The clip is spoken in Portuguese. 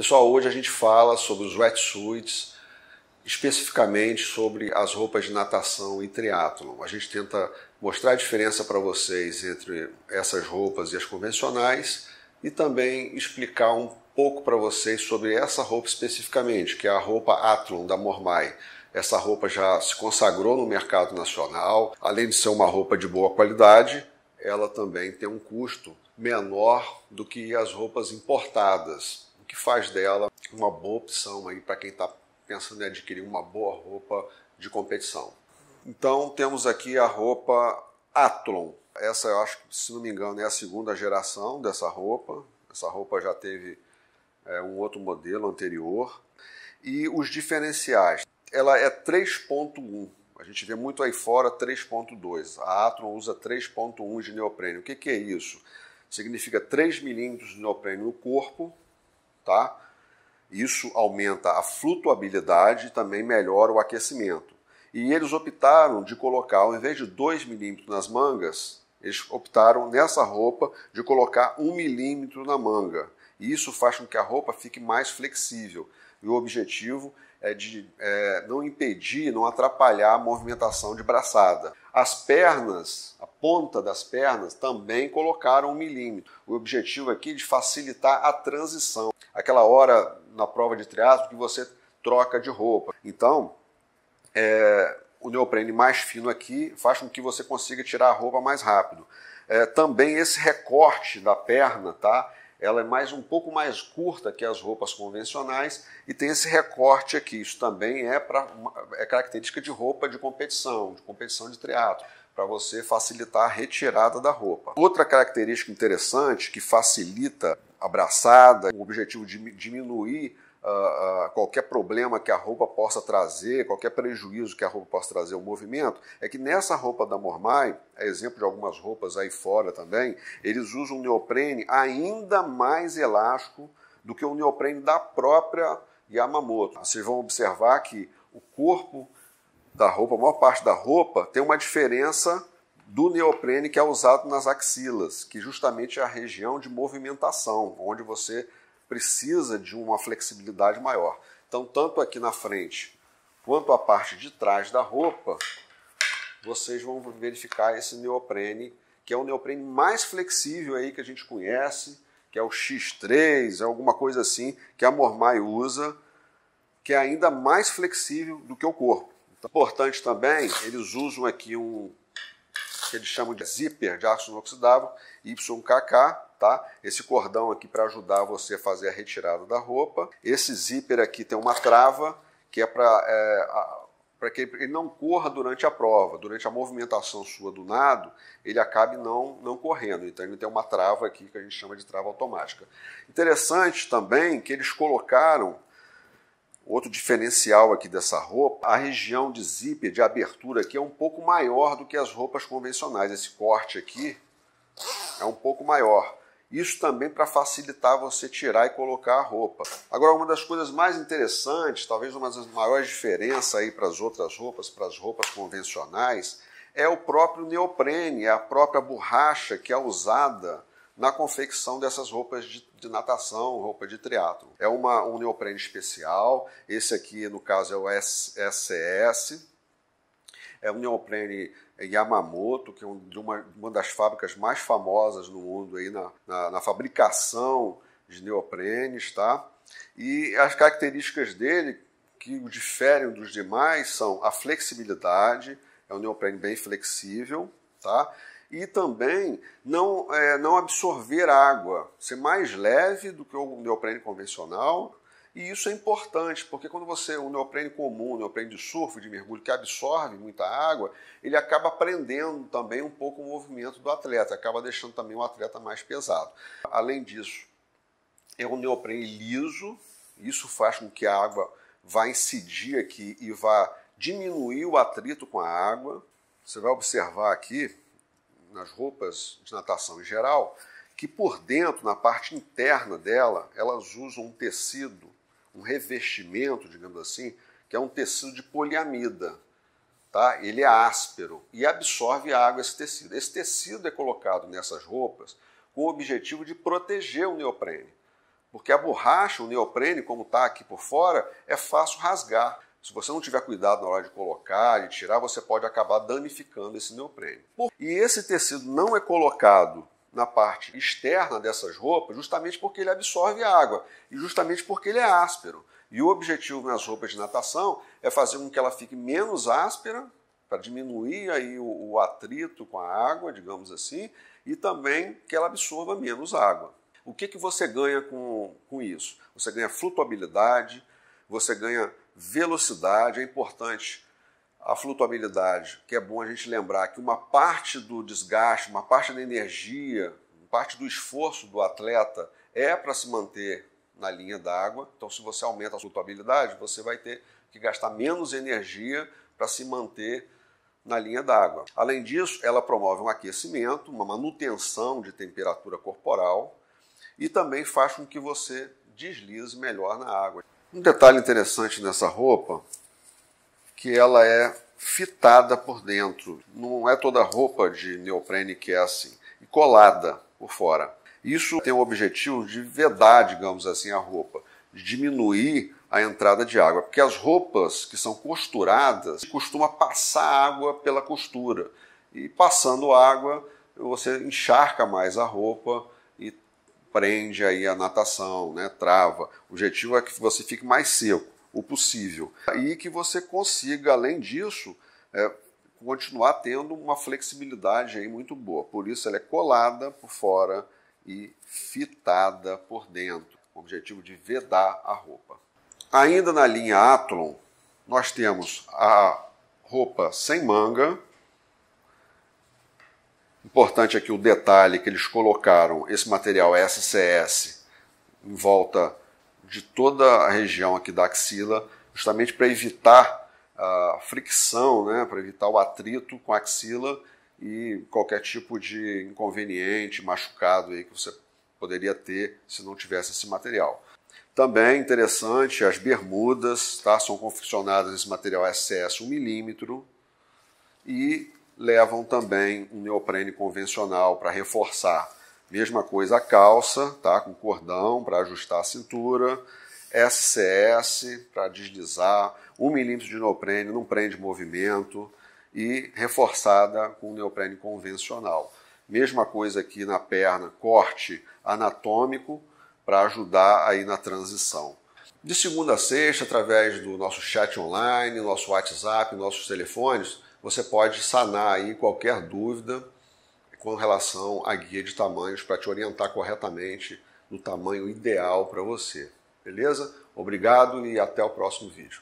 Pessoal, hoje a gente fala sobre os wetsuits, especificamente sobre as roupas de natação e triatlon. A gente tenta mostrar a diferença para vocês entre essas roupas e as convencionais e também explicar um pouco para vocês sobre essa roupa especificamente, que é a roupa Atlon da Mormai. Essa roupa já se consagrou no mercado nacional, além de ser uma roupa de boa qualidade, ela também tem um custo menor do que as roupas importadas que faz dela uma boa opção aí para quem está pensando em adquirir uma boa roupa de competição. Então temos aqui a roupa Athlon. Essa eu acho se não me engano, é a segunda geração dessa roupa. Essa roupa já teve é, um outro modelo anterior. E os diferenciais. Ela é 3.1. A gente vê muito aí fora 3.2. A Athlon usa 3.1 de neoprene. O que, que é isso? Significa 3 milímetros de neoprene no corpo, tá? Isso aumenta a flutuabilidade e também melhora o aquecimento. E eles optaram de colocar, ao invés de 2 milímetros nas mangas, eles optaram nessa roupa de colocar 1 um milímetro na manga. E isso faz com que a roupa fique mais flexível. E o objetivo é de é, não impedir, não atrapalhar a movimentação de braçada. As pernas, a ponta das pernas, também colocaram um milímetro. O objetivo aqui é de facilitar a transição aquela hora na prova de triatlo que você troca de roupa. Então, é, o neoprene mais fino aqui faz com que você consiga tirar a roupa mais rápido. É, também esse recorte da perna, tá? Ela é mais um pouco mais curta que as roupas convencionais e tem esse recorte aqui. Isso também é, para é característica de roupa de competição, de competição de triatlo para você facilitar a retirada da roupa. Outra característica interessante que facilita abraçada, com o objetivo de diminuir uh, uh, qualquer problema que a roupa possa trazer, qualquer prejuízo que a roupa possa trazer ao movimento, é que nessa roupa da Mormai, é exemplo de algumas roupas aí fora também, eles usam um neoprene ainda mais elástico do que o neoprene da própria Yamamoto. Ah, vocês vão observar que o corpo da roupa, a maior parte da roupa, tem uma diferença do neoprene que é usado nas axilas, que justamente é a região de movimentação, onde você precisa de uma flexibilidade maior. Então, tanto aqui na frente quanto a parte de trás da roupa, vocês vão verificar esse neoprene, que é o neoprene mais flexível aí que a gente conhece, que é o X3, é alguma coisa assim que a Mormai usa, que é ainda mais flexível do que o corpo. Então, importante também, eles usam aqui um que eles chamam de zíper de aço inoxidável, YKK, tá? Esse cordão aqui para ajudar você a fazer a retirada da roupa. Esse zíper aqui tem uma trava que é para é, para que ele não corra durante a prova, durante a movimentação sua do nado, ele acabe não, não correndo. Então ele tem uma trava aqui que a gente chama de trava automática. Interessante também que eles colocaram Outro diferencial aqui dessa roupa, a região de zíper, de abertura aqui, é um pouco maior do que as roupas convencionais. Esse corte aqui é um pouco maior. Isso também para facilitar você tirar e colocar a roupa. Agora, uma das coisas mais interessantes, talvez uma das maiores diferenças aí para as outras roupas, para as roupas convencionais, é o próprio neoprene, é a própria borracha que é usada na confecção dessas roupas de, de natação, roupa de triatlo. É uma, um neoprene especial, esse aqui no caso é o SCS, é um neoprene Yamamoto, que é uma, uma das fábricas mais famosas no mundo aí na, na, na fabricação de neoprenes, tá? E as características dele que o diferem dos demais são a flexibilidade, é um neoprene bem flexível, tá? e também não, é, não absorver água, ser mais leve do que o neoprene convencional. E isso é importante, porque quando você, o neoprene comum, um neoprene de surf, de mergulho, que absorve muita água, ele acaba prendendo também um pouco o movimento do atleta, acaba deixando também o atleta mais pesado. Além disso, é um neoprene liso, isso faz com que a água vá incidir aqui e vá diminuir o atrito com a água. Você vai observar aqui nas roupas de natação em geral, que por dentro, na parte interna dela, elas usam um tecido, um revestimento, digamos assim, que é um tecido de poliamida. Tá? Ele é áspero e absorve água esse tecido. Esse tecido é colocado nessas roupas com o objetivo de proteger o neoprene. Porque a borracha, o neoprene, como está aqui por fora, é fácil rasgar. Se você não tiver cuidado na hora de colocar, e tirar, você pode acabar danificando esse neoprene. E esse tecido não é colocado na parte externa dessas roupas justamente porque ele absorve água e justamente porque ele é áspero. E o objetivo nas roupas de natação é fazer com que ela fique menos áspera, para diminuir aí o, o atrito com a água, digamos assim, e também que ela absorva menos água. O que, que você ganha com, com isso? Você ganha flutuabilidade, você ganha velocidade, é importante a flutuabilidade, que é bom a gente lembrar que uma parte do desgaste, uma parte da energia, parte do esforço do atleta é para se manter na linha d'água. Então, se você aumenta a flutuabilidade, você vai ter que gastar menos energia para se manter na linha d'água. Além disso, ela promove um aquecimento, uma manutenção de temperatura corporal e também faz com que você deslize melhor na água. Um detalhe interessante nessa roupa, que ela é fitada por dentro. Não é toda roupa de neoprene que é assim. E colada por fora. Isso tem o objetivo de vedar, digamos assim, a roupa. De diminuir a entrada de água. Porque as roupas que são costuradas, costuma passar água pela costura. E passando água, você encharca mais a roupa prende aí a natação, né? trava. O objetivo é que você fique mais seco, o possível. E que você consiga, além disso, é, continuar tendo uma flexibilidade aí muito boa. Por isso ela é colada por fora e fitada por dentro, com o objetivo de vedar a roupa. Ainda na linha Athlon, nós temos a roupa sem manga, Importante aqui o detalhe que eles colocaram esse material SCS em volta de toda a região aqui da axila, justamente para evitar a ah, fricção, né, para evitar o atrito com a axila e qualquer tipo de inconveniente, machucado aí que você poderia ter se não tivesse esse material. Também interessante as bermudas, tá? São confeccionadas esse material SCS 1mm e levam também um neoprene convencional para reforçar. Mesma coisa a calça, tá? com cordão para ajustar a cintura, SCS para deslizar, 1 um milímetro de neoprene, não prende movimento e reforçada com neoprene convencional. Mesma coisa aqui na perna, corte anatômico para ajudar aí na transição. De segunda a sexta, através do nosso chat online, nosso WhatsApp, nossos telefones, você pode sanar aí qualquer dúvida com relação à guia de tamanhos para te orientar corretamente no tamanho ideal para você. Beleza? Obrigado e até o próximo vídeo.